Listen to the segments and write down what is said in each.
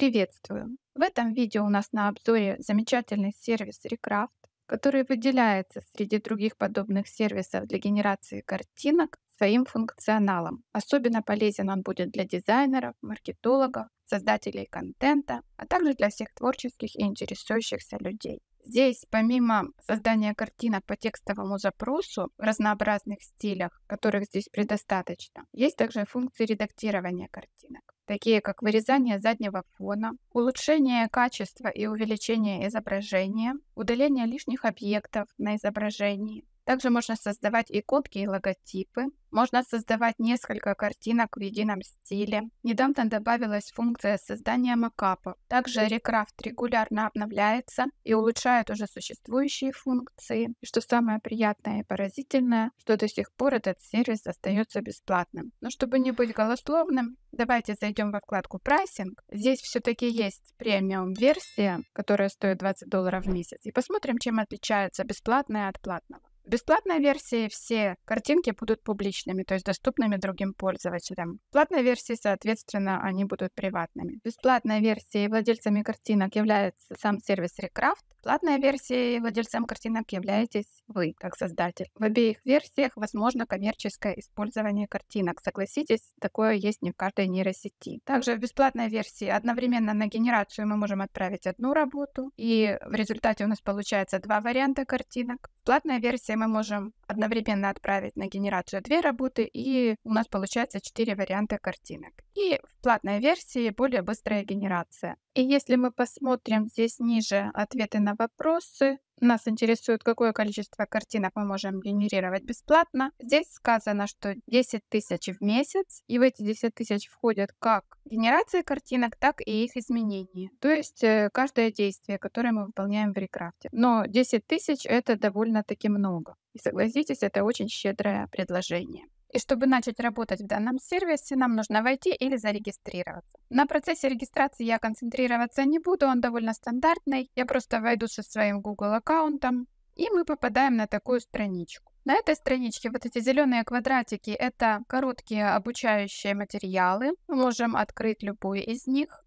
Приветствую! В этом видео у нас на обзоре замечательный сервис Recraft, который выделяется среди других подобных сервисов для генерации картинок своим функционалом. Особенно полезен он будет для дизайнеров, маркетологов, создателей контента, а также для всех творческих и интересующихся людей. Здесь, помимо создания картинок по текстовому запросу в разнообразных стилях, которых здесь предостаточно, есть также функции редактирования картинок такие как вырезание заднего фона, улучшение качества и увеличение изображения, удаление лишних объектов на изображении, также можно создавать и иконки и логотипы. Можно создавать несколько картинок в едином стиле. Недавно добавилась функция создания макапов. Также Recraft регулярно обновляется и улучшает уже существующие функции. И что самое приятное и поразительное, что до сих пор этот сервис остается бесплатным. Но чтобы не быть голословным, давайте зайдем во вкладку «Прайсинг». Здесь все-таки есть премиум-версия, которая стоит 20 долларов в месяц. И посмотрим, чем отличается бесплатная от платного бесплатной версии все картинки будут публичными, то есть доступными другим пользователям. В платной версии, соответственно, они будут приватными. Бесплатной версией владельцами картинок является сам сервис Recraft. Платной версией владельцем картинок являетесь вы, как создатель. В обеих версиях возможно коммерческое использование картинок. Согласитесь, такое есть не в каждой нейросети. Также в бесплатной версии одновременно на генерацию мы можем отправить одну работу, и в результате у нас получается два варианта картинок платная версия мы можем одновременно отправить на генерацию две работы, и у нас получается четыре варианта картинок. И в платной версии более быстрая генерация. И если мы посмотрим здесь ниже ответы на вопросы, нас интересует, какое количество картинок мы можем генерировать бесплатно. Здесь сказано, что 10 тысяч в месяц, и в эти 10 тысяч входят как генерация картинок, так и их изменения. То есть э, каждое действие, которое мы выполняем в рекрафте. Но 10 тысяч — это довольно-таки много. И согласитесь, это очень щедрое предложение. И чтобы начать работать в данном сервисе, нам нужно войти или зарегистрироваться. На процессе регистрации я концентрироваться не буду, он довольно стандартный. Я просто войду со своим Google аккаунтом, и мы попадаем на такую страничку. На этой страничке вот эти зеленые квадратики – это короткие обучающие материалы. Мы можем открыть любой из них.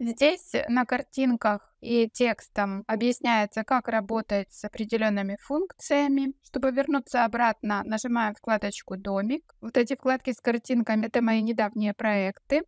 Здесь э, на картинках и текстом объясняется, как работать с определенными функциями. Чтобы вернуться обратно, нажимаем вкладочку «Домик». Вот эти вкладки с картинками — это мои недавние проекты.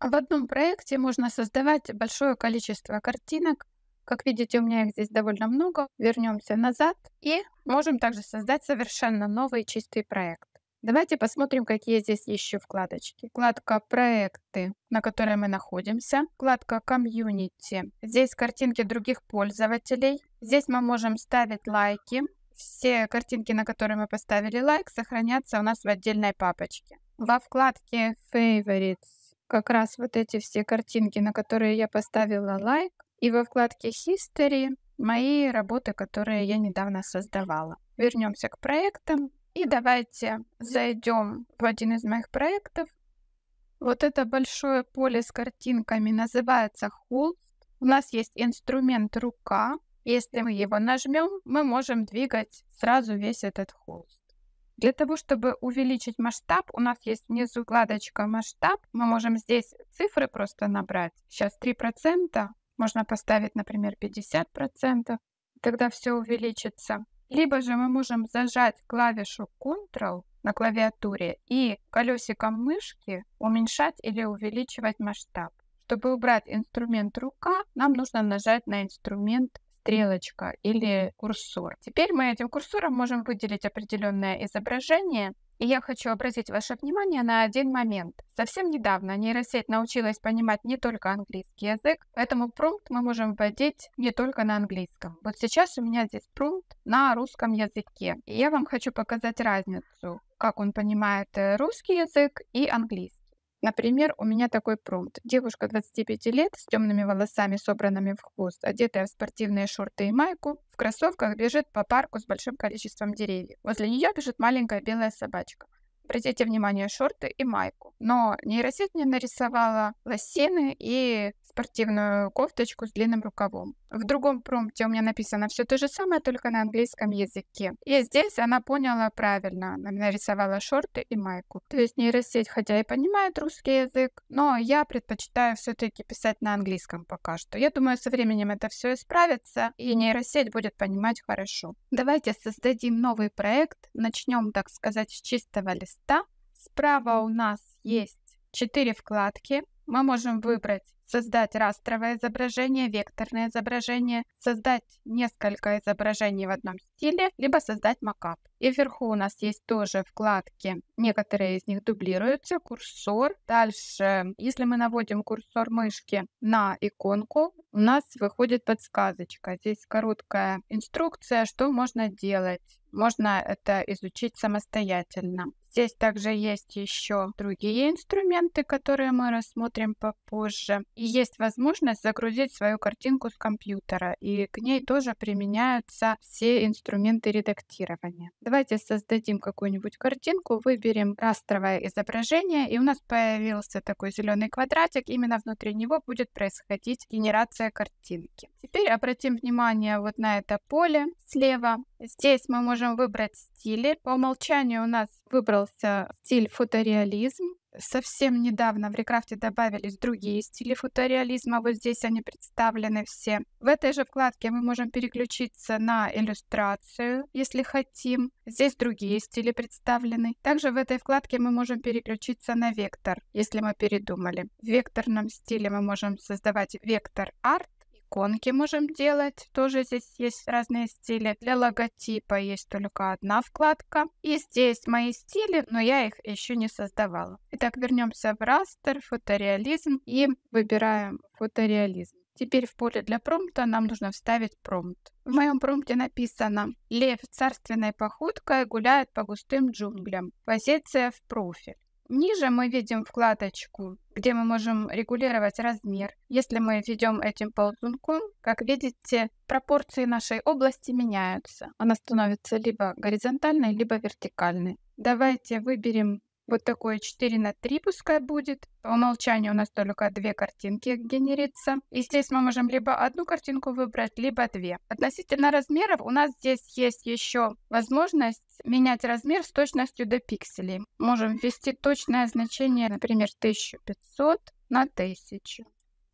В одном проекте можно создавать большое количество картинок. Как видите, у меня их здесь довольно много. Вернемся назад и можем также создать совершенно новый чистый проект. Давайте посмотрим, какие здесь еще вкладочки. Вкладка «Проекты», на которой мы находимся. Вкладка «Комьюнити». Здесь картинки других пользователей. Здесь мы можем ставить лайки. Все картинки, на которые мы поставили лайк, сохранятся у нас в отдельной папочке. Во вкладке «Favorites» как раз вот эти все картинки, на которые я поставила лайк. И во вкладке «History» мои работы, которые я недавно создавала. Вернемся к проектам. И давайте зайдем в один из моих проектов. Вот это большое поле с картинками называется холст. У нас есть инструмент рука. Если мы его нажмем, мы можем двигать сразу весь этот холст. Для того, чтобы увеличить масштаб, у нас есть внизу вкладочка «Масштаб». Мы можем здесь цифры просто набрать. Сейчас 3%, можно поставить, например, 50%, тогда все увеличится. Либо же мы можем зажать клавишу Ctrl на клавиатуре и колесиком мышки уменьшать или увеличивать масштаб. Чтобы убрать инструмент рука, нам нужно нажать на инструмент стрелочка или курсор. Теперь мы этим курсором можем выделить определенное изображение и я хочу обратить ваше внимание на один момент. Совсем недавно нейросеть научилась понимать не только английский язык, поэтому промпт мы можем вводить не только на английском. Вот сейчас у меня здесь промпт на русском языке. И я вам хочу показать разницу, как он понимает э, русский язык и английский. Например, у меня такой промпт. Девушка 25 лет с темными волосами, собранными в хвост, одетая в спортивные шорты и майку, в кроссовках бежит по парку с большим количеством деревьев. Возле нее бежит маленькая белая собачка. Обратите внимание, шорты и майку. Но нейросеть мне нарисовала лосины и спортивную кофточку с длинным рукавом. В другом промпте у меня написано все то же самое, только на английском языке. И здесь она поняла правильно. Она нарисовала шорты и майку. То есть нейросеть, хотя и понимает русский язык, но я предпочитаю все-таки писать на английском пока что. Я думаю, со временем это все исправится, и нейросеть будет понимать хорошо. Давайте создадим новый проект. Начнем, так сказать, с чистого листа. Справа у нас есть четыре вкладки. Мы можем выбрать создать растровое изображение, векторное изображение, создать несколько изображений в одном стиле, либо создать макап. И вверху у нас есть тоже вкладки, некоторые из них дублируются, курсор. Дальше, если мы наводим курсор мышки на иконку, у нас выходит подсказочка. Здесь короткая инструкция, что можно делать. Можно это изучить самостоятельно. Здесь также есть еще другие инструменты, которые мы рассмотрим попозже. И есть возможность загрузить свою картинку с компьютера, и к ней тоже применяются все инструменты редактирования. Давайте создадим какую-нибудь картинку, выберем растровое изображение, и у нас появился такой зеленый квадратик, именно внутри него будет происходить генерация картинки. Теперь обратим внимание вот на это поле слева, Здесь мы можем выбрать стили. По умолчанию у нас выбрался стиль фотореализм. Совсем недавно в Рекрафте добавились другие стили фотореализма. Вот здесь они представлены все. В этой же вкладке мы можем переключиться на иллюстрацию, если хотим. Здесь другие стили представлены. Также в этой вкладке мы можем переключиться на вектор, если мы передумали. В векторном стиле мы можем создавать вектор арт, иконки можем делать. Тоже здесь есть разные стили. Для логотипа есть только одна вкладка. И здесь мои стили, но я их еще не создавала. Итак, вернемся в растер, фотореализм и выбираем фотореализм. Теперь в поле для промпта нам нужно вставить промпт. В моем промпте написано «Лев царственной походкой гуляет по густым джунглям. Позиция в профиль». Ниже мы видим вкладочку, где мы можем регулировать размер. Если мы ведем этим ползунком, как видите, пропорции нашей области меняются. Она становится либо горизонтальной, либо вертикальной. Давайте выберем вот такое 4 на 3 пускай будет. По умолчанию у нас только две картинки генерится. И здесь мы можем либо одну картинку выбрать, либо две. Относительно размеров у нас здесь есть еще возможность менять размер с точностью до пикселей. Можем ввести точное значение, например, 1500 на 1000.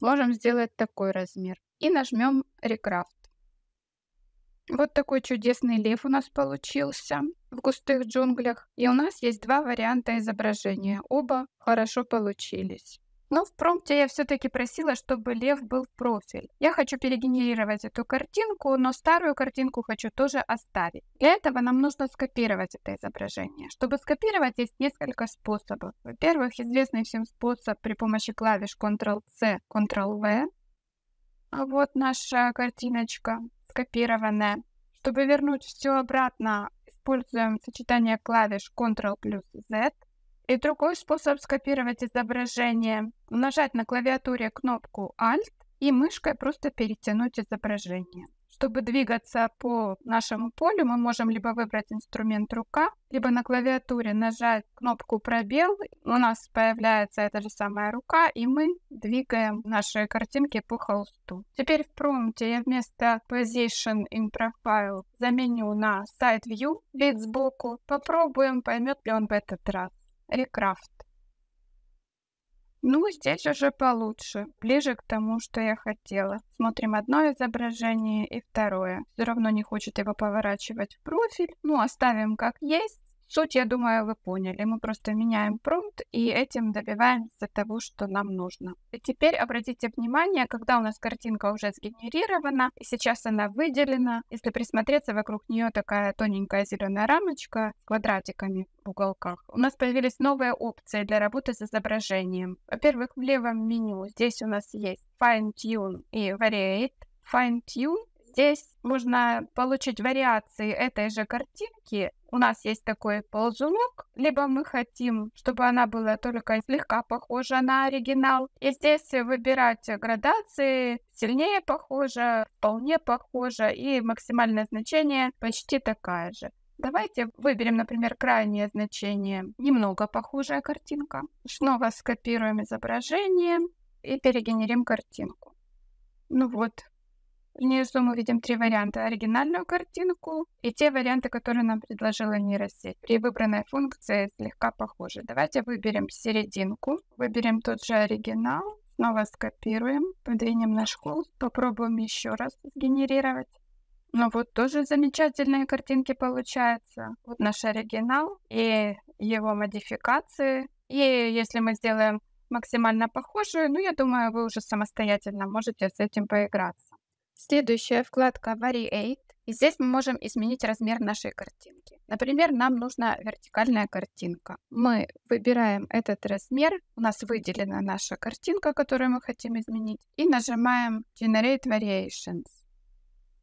Можем сделать такой размер. И нажмем рекрафт. Вот такой чудесный лев у нас получился в густых джунглях. И у нас есть два варианта изображения. Оба хорошо получились. Но в промпте я все-таки просила, чтобы лев был в профиль. Я хочу перегенерировать эту картинку, но старую картинку хочу тоже оставить. Для этого нам нужно скопировать это изображение. Чтобы скопировать, есть несколько способов. Во-первых, известный всем способ при помощи клавиш Ctrl-C, Ctrl-V. А вот наша картиночка скопированное. Чтобы вернуть все обратно, используем сочетание клавиш Ctrl плюс Z. И другой способ скопировать изображение – нажать на клавиатуре кнопку Alt и мышкой просто перетянуть изображение. Чтобы двигаться по нашему полю, мы можем либо выбрать инструмент рука, либо на клавиатуре нажать кнопку «Пробел». У нас появляется эта же самая рука, и мы двигаем наши картинки по холсту. Теперь в промте я вместо «Position in Profile» заменю на «Side View» вид сбоку. Попробуем, поймет ли он в этот раз. «Recraft». Ну, здесь уже получше, ближе к тому, что я хотела. Смотрим одно изображение и второе. Все равно не хочет его поворачивать в профиль. Ну, оставим как есть. Суть, я думаю, вы поняли. Мы просто меняем промпт и этим добиваемся того, что нам нужно. И теперь обратите внимание, когда у нас картинка уже сгенерирована, и сейчас она выделена. Если присмотреться, вокруг нее такая тоненькая зеленая рамочка с квадратиками в уголках. У нас появились новые опции для работы с изображением. Во-первых, в левом меню здесь у нас есть Fine Tune и Variate. Fine Tune Здесь можно получить вариации этой же картинки у нас есть такой ползунок, либо мы хотим, чтобы она была только слегка похожа на оригинал. И здесь выбирать градации сильнее похожа, вполне похожа и максимальное значение почти такая же. Давайте выберем, например, крайнее значение. Немного похожая картинка. Снова скопируем изображение и перегенерим картинку. Ну вот, внизу мы видим три варианта. Оригинальную картинку и те варианты, которые нам предложила нейросеть. При выбранной функции слегка похожи. Давайте выберем серединку, выберем тот же оригинал, снова скопируем, подвинем наш холст, попробуем еще раз сгенерировать. Ну вот тоже замечательные картинки получаются. Вот наш оригинал и его модификации. И если мы сделаем максимально похожую, ну я думаю, вы уже самостоятельно можете с этим поиграться. Следующая вкладка Variate. И здесь мы можем изменить размер нашей картинки. Например, нам нужна вертикальная картинка. Мы выбираем этот размер. У нас выделена наша картинка, которую мы хотим изменить. И нажимаем Generate Variations.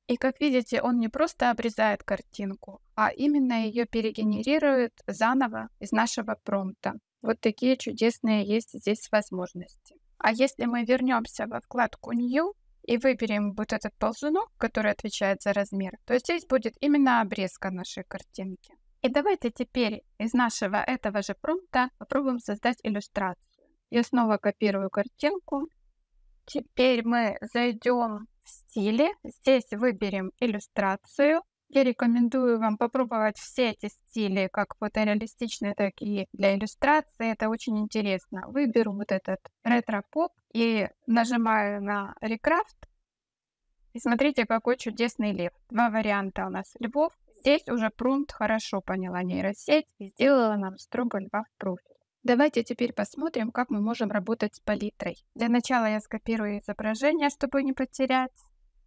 И как видите, он не просто обрезает картинку, а именно ее перегенерирует заново из нашего промпта. Вот такие чудесные есть здесь возможности. А если мы вернемся во вкладку New, и выберем вот этот ползунок, который отвечает за размер, то здесь будет именно обрезка нашей картинки. И давайте теперь из нашего этого же промпта попробуем создать иллюстрацию. Я снова копирую картинку. Теперь мы зайдем в стили. Здесь выберем иллюстрацию. Я рекомендую вам попробовать все эти стили, как фотореалистичные, так и для иллюстрации. Это очень интересно. Выберу вот этот ретро-поп и нажимаю на рекрафт. И смотрите, какой чудесный лев. Два варианта у нас львов. Здесь уже прунт хорошо поняла нейросеть и сделала нам строго льва в профиль. Давайте теперь посмотрим, как мы можем работать с палитрой. Для начала я скопирую изображение, чтобы не потерять.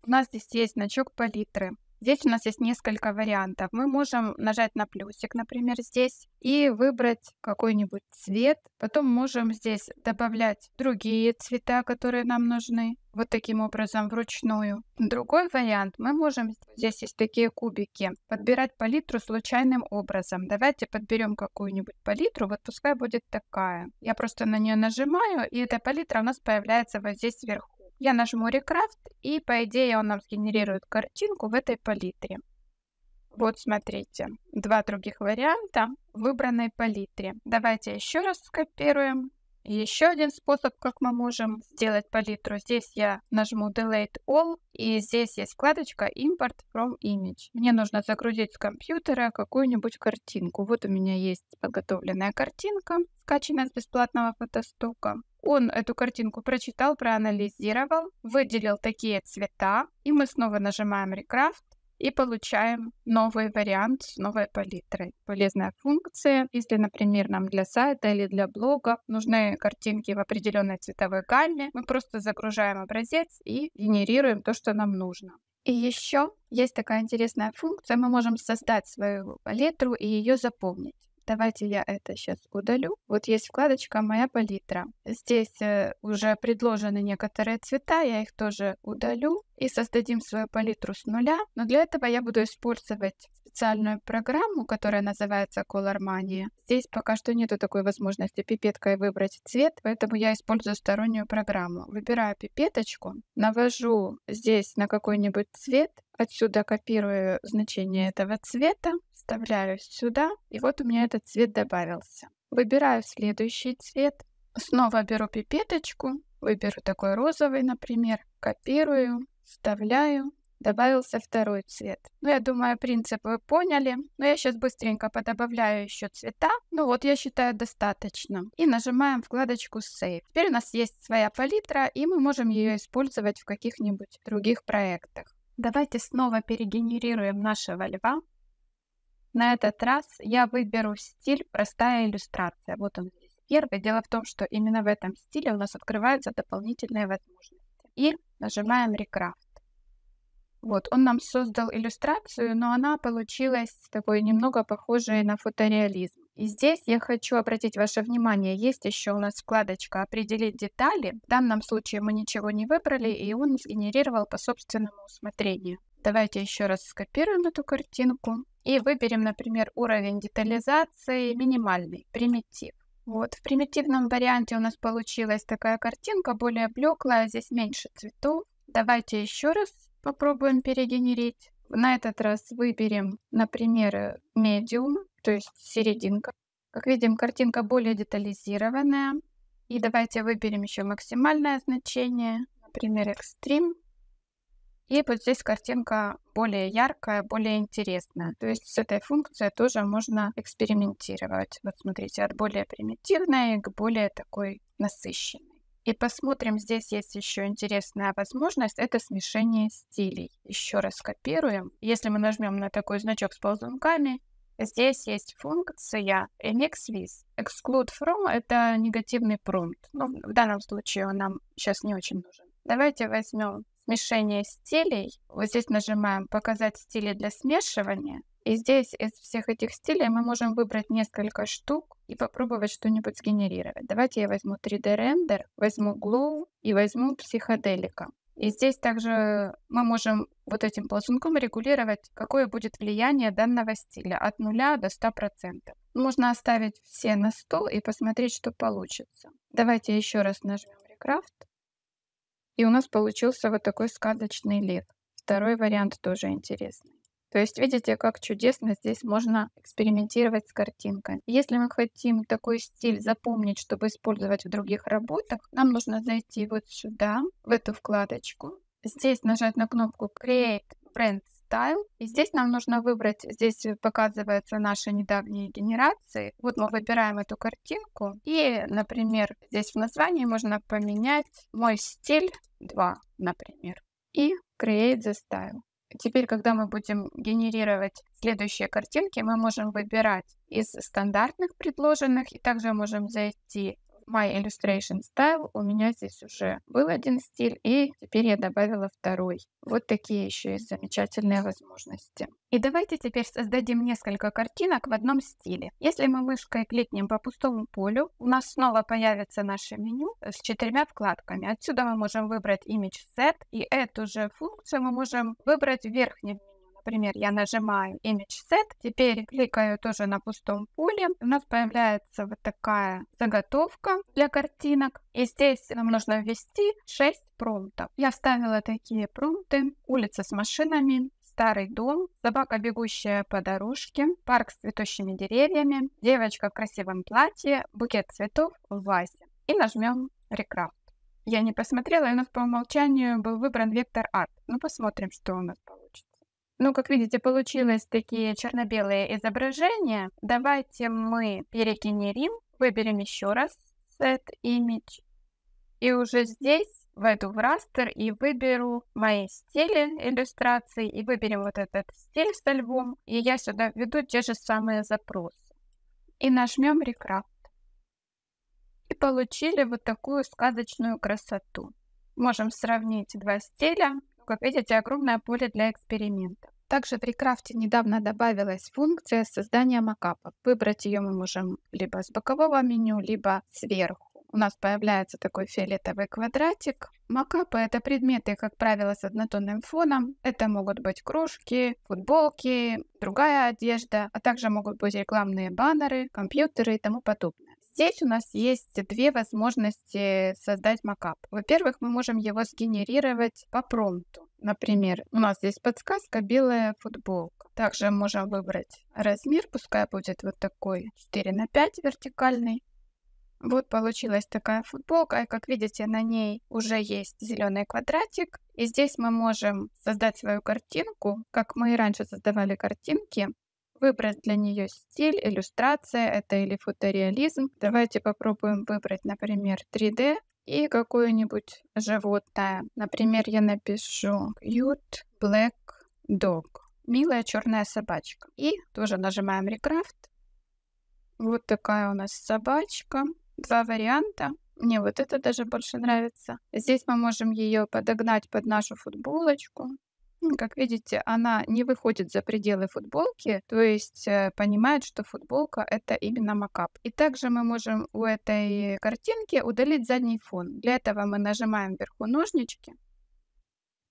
У нас здесь есть значок палитры. Здесь у нас есть несколько вариантов. Мы можем нажать на плюсик, например, здесь и выбрать какой-нибудь цвет. Потом можем здесь добавлять другие цвета, которые нам нужны. Вот таким образом вручную. Другой вариант. Мы можем, здесь есть такие кубики, подбирать палитру случайным образом. Давайте подберем какую-нибудь палитру. Вот пускай будет такая. Я просто на нее нажимаю, и эта палитра у нас появляется вот здесь сверху. Я нажму Recraft, и по идее он нам сгенерирует картинку в этой палитре. Вот смотрите, два других варианта в выбранной палитре. Давайте еще раз скопируем. Еще один способ, как мы можем сделать палитру. Здесь я нажму Delete All, и здесь есть вкладочка Import from Image. Мне нужно загрузить с компьютера какую-нибудь картинку. Вот у меня есть подготовленная картинка, скачанная с бесплатного фотостока. Он эту картинку прочитал, проанализировал, выделил такие цвета, и мы снова нажимаем Recraft и получаем новый вариант с новой палитрой. Полезная функция, если, например, нам для сайта или для блога нужны картинки в определенной цветовой гамме, мы просто загружаем образец и генерируем то, что нам нужно. И еще есть такая интересная функция, мы можем создать свою палитру и ее запомнить. Давайте я это сейчас удалю. Вот есть вкладочка «Моя палитра». Здесь э, уже предложены некоторые цвета, я их тоже удалю и создадим свою палитру с нуля. Но для этого я буду использовать специальную программу, которая называется Color Mania. Здесь пока что нету такой возможности пипеткой выбрать цвет, поэтому я использую стороннюю программу. Выбираю пипеточку, навожу здесь на какой-нибудь цвет, отсюда копирую значение этого цвета вставляю сюда, и вот у меня этот цвет добавился. Выбираю следующий цвет, снова беру пипеточку, выберу такой розовый, например, копирую, вставляю, добавился второй цвет. Ну, я думаю, принцип вы поняли. Но я сейчас быстренько подобавляю еще цвета. Ну вот, я считаю, достаточно. И нажимаем вкладочку Save. Теперь у нас есть своя палитра, и мы можем ее использовать в каких-нибудь других проектах. Давайте снова перегенерируем нашего льва. На этот раз я выберу стиль «Простая иллюстрация». Вот он здесь первый. Дело в том, что именно в этом стиле у нас открываются дополнительные возможности. И нажимаем «Рекрафт». Вот, он нам создал иллюстрацию, но она получилась такой немного похожей на фотореализм. И здесь я хочу обратить ваше внимание, есть еще у нас вкладочка «Определить детали». В данном случае мы ничего не выбрали, и он сгенерировал по собственному усмотрению. Давайте еще раз скопируем эту картинку. И выберем, например, уровень детализации минимальный, примитив. Вот, в примитивном варианте у нас получилась такая картинка, более блеклая, здесь меньше цветов. Давайте еще раз попробуем перегенерить. На этот раз выберем, например, медиум, то есть серединка. Как видим, картинка более детализированная. И давайте выберем еще максимальное значение, например, экстрим. И вот здесь картинка более яркая, более интересная. То есть с этой функцией тоже можно экспериментировать. Вот смотрите, от более примитивной к более такой насыщенной. И посмотрим, здесь есть еще интересная возможность, это смешение стилей. Еще раз копируем. Если мы нажмем на такой значок с ползунками, Здесь есть функция mx with. Exclude from — это негативный промпт. Но ну, в данном случае он нам сейчас не очень нужен. Давайте возьмем смешение стилей. Вот здесь нажимаем «Показать стили для смешивания». И здесь из всех этих стилей мы можем выбрать несколько штук и попробовать что-нибудь сгенерировать. Давайте я возьму 3D-рендер, возьму Glow и возьму психоделика. И здесь также мы можем вот этим ползунком регулировать, какое будет влияние данного стиля от 0 до 100%. Можно оставить все на 100 и посмотреть, что получится. Давайте еще раз нажмем Recraft. И у нас получился вот такой сказочный лев. Второй вариант тоже интересный. То есть видите, как чудесно здесь можно экспериментировать с картинкой. Если мы хотим такой стиль запомнить, чтобы использовать в других работах, нам нужно зайти вот сюда, в эту вкладочку. Здесь нажать на кнопку Create Brand тайл. И здесь нам нужно выбрать, здесь э, показываются наши недавние генерации. Вот мы выбираем эту картинку. И, например, здесь в названии можно поменять мой стиль 2, например. И create the style. Теперь, когда мы будем генерировать следующие картинки, мы можем выбирать из стандартных предложенных и также можем зайти My Illustration Style. У меня здесь уже был один стиль, и теперь я добавила второй. Вот такие еще есть замечательные возможности. И давайте теперь создадим несколько картинок в одном стиле. Если мы мышкой кликнем по пустому полю, у нас снова появится наше меню э, с четырьмя вкладками. Отсюда мы можем выбрать Image Set, и эту же функцию мы можем выбрать в верхнем Например, я нажимаю Image Set, теперь кликаю тоже на пустом поле. У нас появляется вот такая заготовка для картинок. И здесь нам нужно ввести 6 промптов. Я вставила такие промпты. Улица с машинами, старый дом, собака, бегущая по дорожке, парк с цветущими деревьями, девочка в красивом платье, букет цветов в вазе. И нажмем Recraft. Я не посмотрела, и у нас по умолчанию был выбран вектор art, Ну, посмотрим, что у нас получится. Ну, как видите, получилось такие черно-белые изображения. Давайте мы перегенерим, выберем еще раз Set Image. И уже здесь войду в растер и выберу мои стили иллюстрации и выберем вот этот стиль со львом. И я сюда введу те же самые запросы. И нажмем Recraft. И получили вот такую сказочную красоту. Можем сравнить два стиля, как видите, огромное поле для экспериментов. Также в рекрафте недавно добавилась функция создания макапа. Выбрать ее мы можем либо с бокового меню, либо сверху у нас появляется такой фиолетовый квадратик. Макапы — это предметы, как правило, с однотонным фоном. Это могут быть кружки, футболки, другая одежда, а также могут быть рекламные баннеры, компьютеры и тому подобное. Здесь у нас есть две возможности создать макап. Во-первых, мы можем его сгенерировать по промпту. Например, у нас здесь подсказка «белая футболка». Также можем выбрать размер, пускай будет вот такой 4 на 5 вертикальный. Вот получилась такая футболка, и как видите, на ней уже есть зеленый квадратик. И здесь мы можем создать свою картинку, как мы и раньше создавали картинки, выбрать для нее стиль, иллюстрация это или фотореализм. Давайте попробуем выбрать, например, 3D и какое-нибудь животное. Например, я напишу cute black dog. Милая черная собачка. И тоже нажимаем рекрафт. Вот такая у нас собачка. Два варианта. Мне вот это даже больше нравится. Здесь мы можем ее подогнать под нашу футболочку. Ну, как видите, она не выходит за пределы футболки, то есть э, понимает, что футболка это именно макап. И также мы можем у этой картинки удалить задний фон. Для этого мы нажимаем вверху ножнички,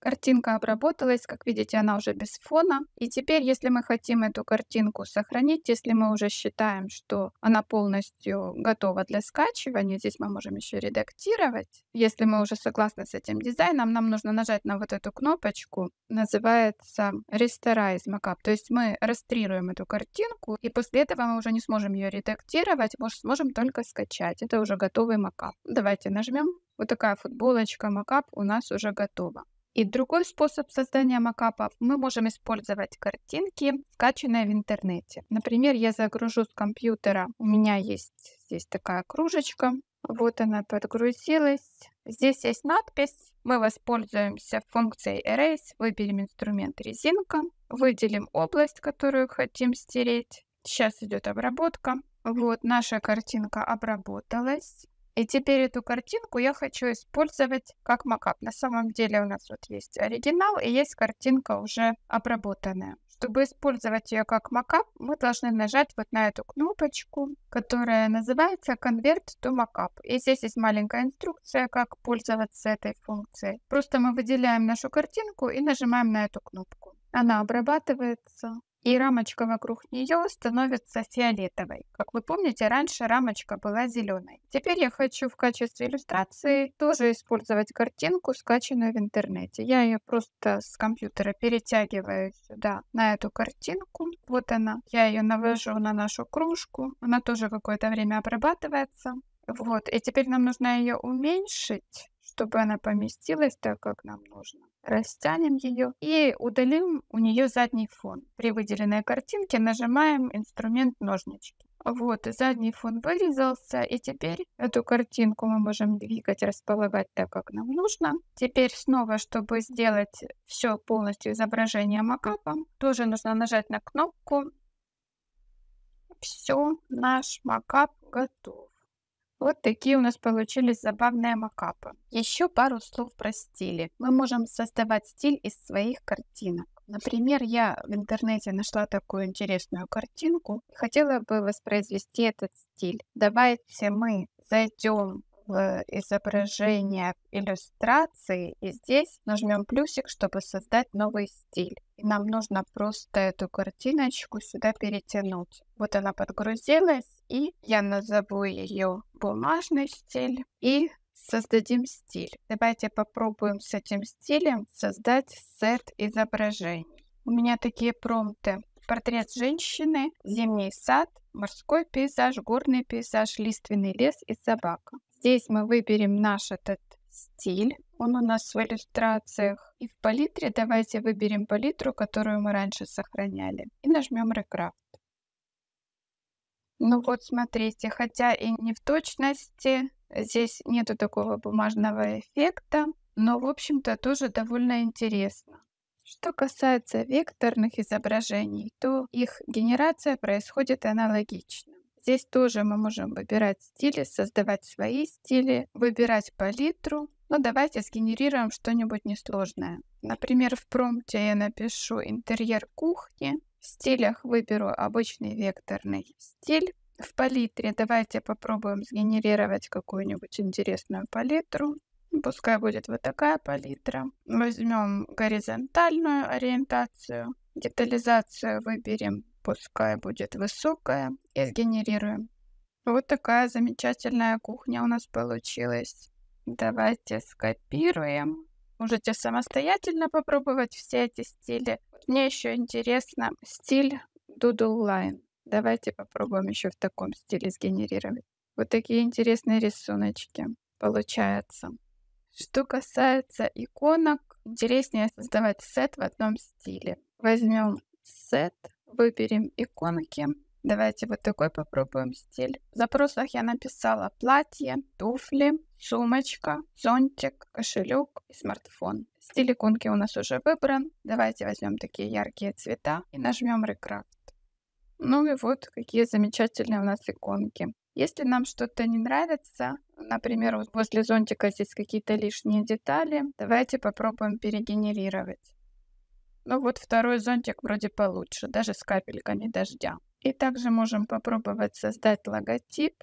Картинка обработалась, как видите, она уже без фона. И теперь, если мы хотим эту картинку сохранить, если мы уже считаем, что она полностью готова для скачивания, здесь мы можем еще редактировать. Если мы уже согласны с этим дизайном, нам нужно нажать на вот эту кнопочку, называется Restarize Mockup. То есть мы растрируем эту картинку, и после этого мы уже не сможем ее редактировать, мы сможем только скачать. Это уже готовый макап. Давайте нажмем. Вот такая футболочка макап у нас уже готова. И другой способ создания макапа мы можем использовать картинки, скачанные в интернете. Например, я загружу с компьютера, у меня есть здесь такая кружечка, вот она подгрузилась. Здесь есть надпись. Мы воспользуемся функцией Erase, выберем инструмент резинка, выделим область, которую хотим стереть. Сейчас идет обработка. Вот наша картинка обработалась. И теперь эту картинку я хочу использовать как макап. На самом деле у нас вот есть оригинал и есть картинка уже обработанная. Чтобы использовать ее как макап, мы должны нажать вот на эту кнопочку, которая называется Convert to Mockup. И здесь есть маленькая инструкция, как пользоваться этой функцией. Просто мы выделяем нашу картинку и нажимаем на эту кнопку. Она обрабатывается и рамочка вокруг нее становится фиолетовой. Как вы помните, раньше рамочка была зеленой. Теперь я хочу в качестве иллюстрации тоже использовать картинку, скачанную в интернете. Я ее просто с компьютера перетягиваю сюда, на эту картинку. Вот она. Я ее навожу на нашу кружку. Она тоже какое-то время обрабатывается. Вот, и теперь нам нужно ее уменьшить, чтобы она поместилась так, как нам нужно растянем ее и удалим у нее задний фон. При выделенной картинке нажимаем инструмент ножнички. Вот, задний фон вырезался, и теперь эту картинку мы можем двигать, располагать так, как нам нужно. Теперь снова, чтобы сделать все полностью изображение макапом, тоже нужно нажать на кнопку. Все, наш макап готов. Вот такие у нас получились забавные макапы. Еще пару слов про стили. Мы можем создавать стиль из своих картинок. Например, я в интернете нашла такую интересную картинку. Хотела бы воспроизвести этот стиль. Давайте мы зайдем Э, изображение иллюстрации, и здесь нажмем плюсик, чтобы создать новый стиль. И нам нужно просто эту картиночку сюда перетянуть. Вот она подгрузилась, и я назову ее бумажный стиль и создадим стиль. Давайте попробуем с этим стилем создать сет изображений. У меня такие промпты. Портрет женщины, зимний сад, морской пейзаж, горный пейзаж, лиственный лес и собака. Здесь мы выберем наш этот стиль, он у нас в иллюстрациях. И в палитре давайте выберем палитру, которую мы раньше сохраняли. И нажмем Recraft. Ну вот, смотрите, хотя и не в точности, здесь нету такого бумажного эффекта, но, в общем-то, тоже довольно интересно. Что касается векторных изображений, то их генерация происходит аналогично. Здесь тоже мы можем выбирать стили, создавать свои стили, выбирать палитру. Но давайте сгенерируем что-нибудь несложное. Например, в промпте я напишу интерьер кухни. В стилях выберу обычный векторный стиль. В палитре давайте попробуем сгенерировать какую-нибудь интересную палитру. Пускай будет вот такая палитра. Возьмем горизонтальную ориентацию. Детализацию выберем, пускай будет высокая и сгенерируем. Вот такая замечательная кухня у нас получилась. Давайте скопируем. Можете самостоятельно попробовать все эти стили. Мне еще интересно стиль Doodle Line. Давайте попробуем еще в таком стиле сгенерировать. Вот такие интересные рисуночки получаются. Что касается иконок, интереснее создавать сет в одном стиле. Возьмем сет, выберем иконки Давайте вот такой попробуем стиль. В запросах я написала платье, туфли, сумочка, зонтик, кошелек и смартфон. Стиль иконки у нас уже выбран. Давайте возьмем такие яркие цвета и нажмем Recraft. Ну и вот какие замечательные у нас иконки. Если нам что-то не нравится, например, вот после зонтика здесь какие-то лишние детали, давайте попробуем перегенерировать. Ну вот второй зонтик вроде получше, даже с капельками дождя. И также можем попробовать создать логотип.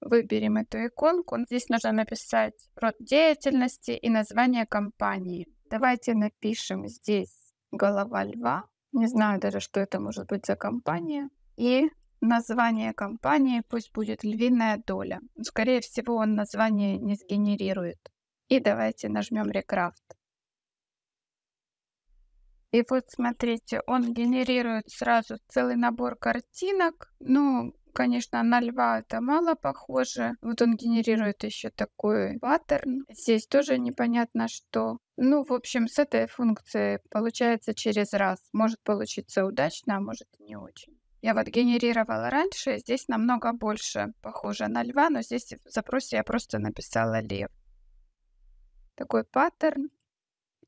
Выберем эту иконку. Здесь нужно написать род деятельности и название компании. Давайте напишем здесь голова льва. Не знаю даже, что это может быть за компания. И название компании пусть будет львиная доля. Скорее всего, он название не сгенерирует. И давайте нажмем рекрафт. И вот смотрите, он генерирует сразу целый набор картинок. Ну, конечно, на льва это мало похоже. Вот он генерирует еще такой паттерн. Здесь тоже непонятно, что. Ну, в общем, с этой функцией получается через раз. Может получиться удачно, а может не очень. Я вот генерировала раньше, здесь намного больше похоже на льва, но здесь в запросе я просто написала лев. Такой паттерн.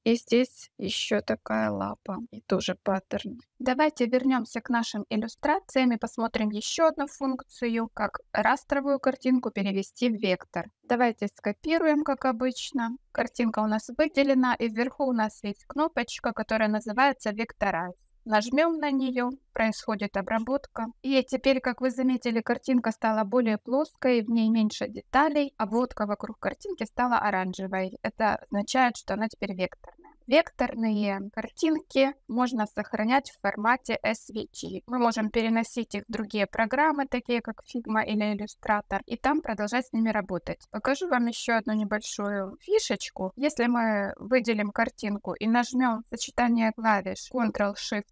И здесь еще такая лапа, и тоже паттерн. Давайте вернемся к нашим иллюстрациям и посмотрим еще одну функцию, как растровую картинку перевести в вектор. Давайте скопируем, как обычно. Картинка у нас выделена, и вверху у нас есть кнопочка, которая называется «Векторайз». Нажмем на нее, происходит обработка. И теперь, как вы заметили, картинка стала более плоской, в ней меньше деталей. Обводка а вокруг картинки стала оранжевой. Это означает, что она теперь векторная. Векторные картинки можно сохранять в формате SVG. Мы можем переносить их в другие программы, такие как Figma или Illustrator, и там продолжать с ними работать. Покажу вам еще одну небольшую фишечку. Если мы выделим картинку и нажмем сочетание клавиш Ctrl-Shift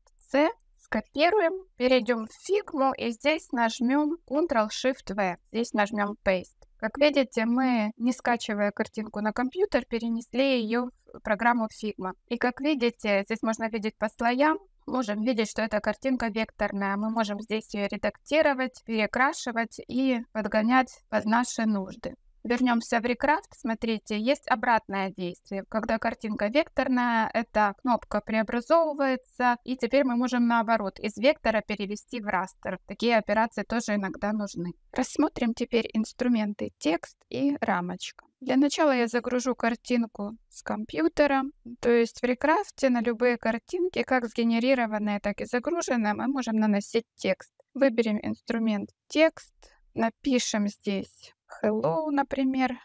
скопируем, перейдем в фигму и здесь нажмем Ctrl-Shift-V. Здесь нажмем Paste. Как видите, мы, не скачивая картинку на компьютер, перенесли ее в программу Figma. И как видите, здесь можно видеть по слоям, можем видеть, что эта картинка векторная. Мы можем здесь ее редактировать, перекрашивать и подгонять под наши нужды. Вернемся в рекрафт. Смотрите, есть обратное действие. Когда картинка векторная, эта кнопка преобразовывается, и теперь мы можем наоборот из вектора перевести в растер. Такие операции тоже иногда нужны. Рассмотрим теперь инструменты текст и рамочка. Для начала я загружу картинку с компьютера. То есть в рекрафте на любые картинки, как сгенерированные, так и загруженные, мы можем наносить текст. Выберем инструмент текст, напишем здесь hello, например.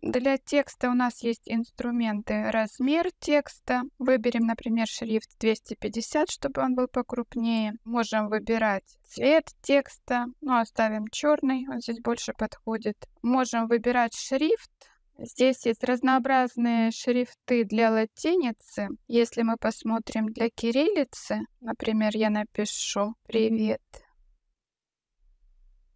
Для текста у нас есть инструменты размер текста. Выберем, например, шрифт 250, чтобы он был покрупнее. Можем выбирать цвет текста. Ну, оставим а черный, он здесь больше подходит. Можем выбирать шрифт. Здесь есть разнообразные шрифты для латиницы. Если мы посмотрим для кириллицы, например, я напишу «Привет»,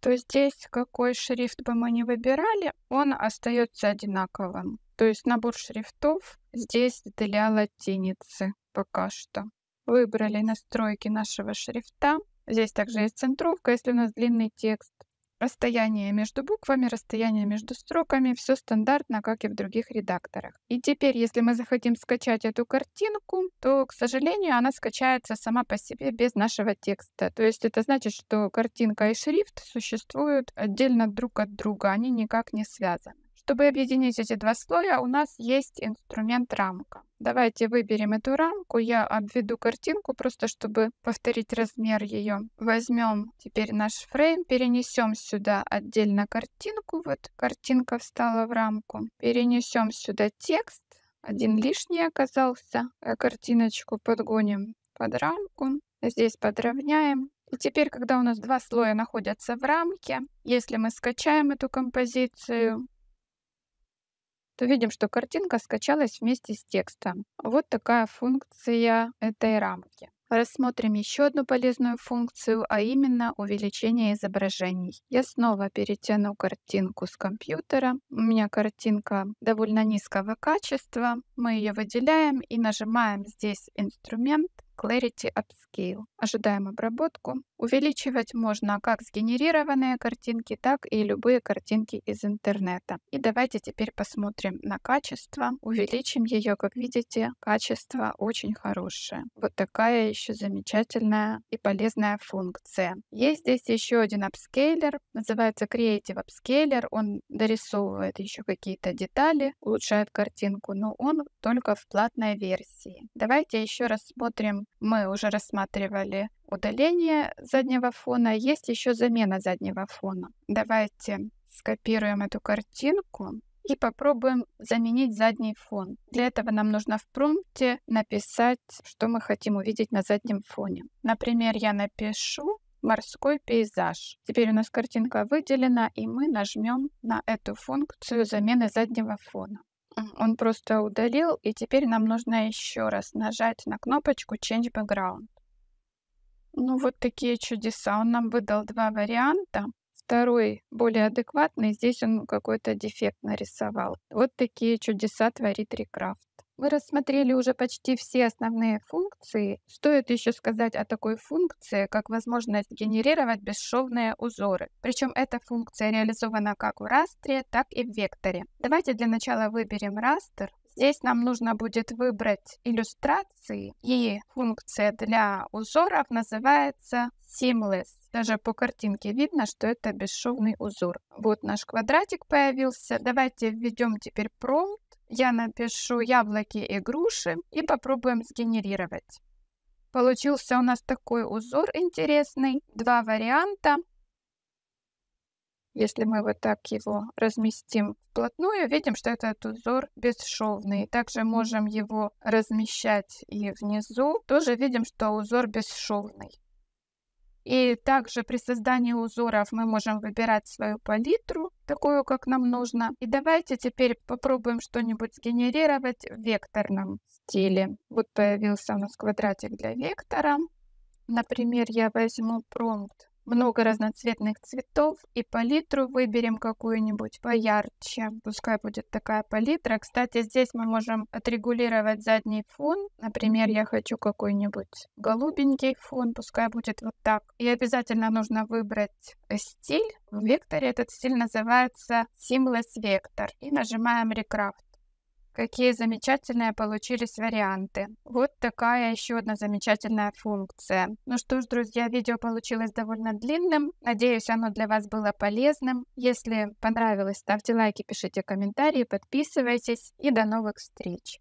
то здесь какой шрифт бы мы не выбирали, он остается одинаковым. То есть набор шрифтов здесь для латиницы пока что. Выбрали настройки нашего шрифта. Здесь также есть центровка, если у нас длинный текст. Расстояние между буквами, расстояние между строками, все стандартно, как и в других редакторах. И теперь, если мы захотим скачать эту картинку, то, к сожалению, она скачается сама по себе без нашего текста. То есть это значит, что картинка и шрифт существуют отдельно друг от друга, они никак не связаны. Чтобы объединить эти два слоя, у нас есть инструмент рамка. Давайте выберем эту рамку. Я обведу картинку, просто чтобы повторить размер ее. Возьмем теперь наш фрейм, перенесем сюда отдельно картинку. Вот картинка встала в рамку. Перенесем сюда текст. Один лишний оказался. Э, картиночку подгоним под рамку. Здесь подровняем. И теперь, когда у нас два слоя находятся в рамке, если мы скачаем эту композицию, то видим, что картинка скачалась вместе с текстом. Вот такая функция этой рамки. Рассмотрим еще одну полезную функцию, а именно увеличение изображений. Я снова перетяну картинку с компьютера. У меня картинка довольно низкого качества. Мы ее выделяем и нажимаем здесь инструмент Clarity Upscale. Ожидаем обработку. Увеличивать можно как сгенерированные картинки, так и любые картинки из интернета. И давайте теперь посмотрим на качество. Увеличим ее, как видите, качество очень хорошее. Вот такая еще замечательная и полезная функция. Есть здесь еще один апскейлер, называется Creative Upscaler. Он дорисовывает еще какие-то детали, улучшает картинку, но он только в платной версии. Давайте еще рассмотрим, мы уже рассматривали удаление заднего фона, а есть еще замена заднего фона. Давайте скопируем эту картинку и попробуем заменить задний фон. Для этого нам нужно в промпте написать, что мы хотим увидеть на заднем фоне. Например, я напишу морской пейзаж. Теперь у нас картинка выделена, и мы нажмем на эту функцию замены заднего фона. Он просто удалил, и теперь нам нужно еще раз нажать на кнопочку Change Background. Ну вот такие чудеса. Он нам выдал два варианта. Второй более адекватный, здесь он какой-то дефект нарисовал. Вот такие чудеса творит Рекрафт. Мы рассмотрели уже почти все основные функции. Стоит еще сказать о такой функции, как возможность генерировать бесшовные узоры. Причем эта функция реализована как в растре, так и в векторе. Давайте для начала выберем растер. Здесь нам нужно будет выбрать иллюстрации, и функция для узоров называется Seamless. Даже по картинке видно, что это бесшовный узор. Вот наш квадратик появился. Давайте введем теперь промпт. Я напишу яблоки и груши и попробуем сгенерировать. Получился у нас такой узор интересный. Два варианта. Если мы вот так его разместим вплотную, видим, что этот узор бесшовный. Также можем его размещать и внизу. Тоже видим, что узор бесшовный. И также при создании узоров мы можем выбирать свою палитру, такую, как нам нужно. И давайте теперь попробуем что-нибудь сгенерировать в векторном стиле. Вот появился у нас квадратик для вектора. Например, я возьму промпт много разноцветных цветов и палитру выберем какую-нибудь поярче. Пускай будет такая палитра. Кстати, здесь мы можем отрегулировать задний фон. Например, я хочу какой-нибудь голубенький фон, пускай будет вот так. И обязательно нужно выбрать стиль. В векторе этот стиль называется Seamless Vector. И нажимаем Recraft. Какие замечательные получились варианты. Вот такая еще одна замечательная функция. Ну что ж, друзья, видео получилось довольно длинным. Надеюсь, оно для вас было полезным. Если понравилось, ставьте лайки, пишите комментарии, подписывайтесь и до новых встреч.